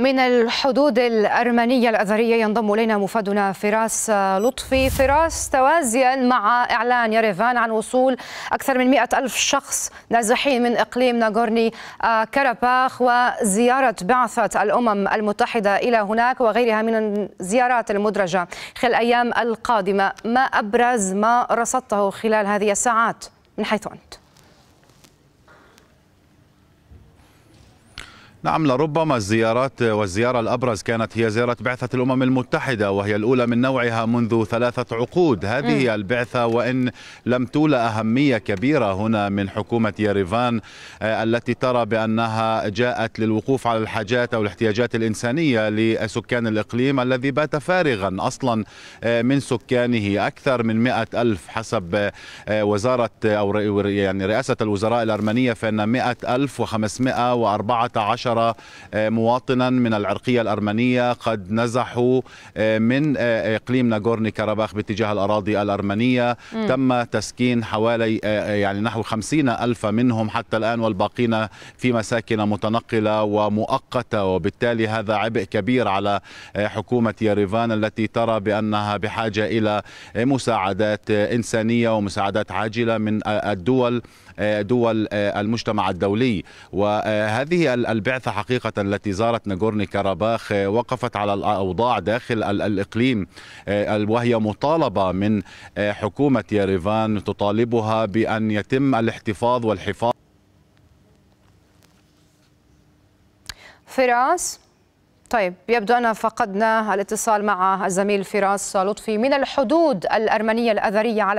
من الحدود الأرمنية الأذرية ينضم إلينا مفادنا فراس لطفي فراس توازيا مع إعلان يريفان عن وصول أكثر من مئة ألف شخص نازحين من إقليم ناغورني آه، كاراباخ وزيارة بعثة الأمم المتحدة إلى هناك وغيرها من الزيارات المدرجة خلال الأيام القادمة ما أبرز ما رصدته خلال هذه الساعات من حيث أنت؟ نعم لربما الزيارات والزيارة الأبرز كانت هي زيارة بعثة الأمم المتحدة وهي الأولى من نوعها منذ ثلاثة عقود هذه م. البعثة وإن لم تولى أهمية كبيرة هنا من حكومة يريفان آه، التي ترى بأنها جاءت للوقوف على الحاجات أو الاحتياجات الإنسانية لسكان الإقليم الذي بات فارغا أصلا آه، من سكانه أكثر من مئة ألف حسب آه، وزارة أو يعني رئاسة الوزراء الأرمنية فإن مئة ألف وخمسمائة وأربعة عشر عشر آه، مواطنا من العرقية الأرمنية قد نزحوا آه، من آه، إقليم ناغورني كرباخ باتجاه الأراضي الأرمنية م. تم تسكين حوالي يعني نحو خمسين ألف منهم حتى الآن والباقين في مساكن متنقلة ومؤقتة وبالتالي هذا عبء كبير على حكومة يريفان التي ترى بأنها بحاجة إلى مساعدات إنسانية ومساعدات عاجلة من الدول دول المجتمع الدولي وهذه البعثة البعثة حقيقة التي زارت ناغورني كاراباخ آه، وقفت على الأوضاع داخل الإقليم آه، وهي مطالبة من آه، حكومة يريفان تطالبها بأن يتم الاحتفاظ والحفاظ فراس طيب يبدو أن فقدنا الاتصال مع الزميل فراس لطفي من الحدود الأرمنية الأذرية على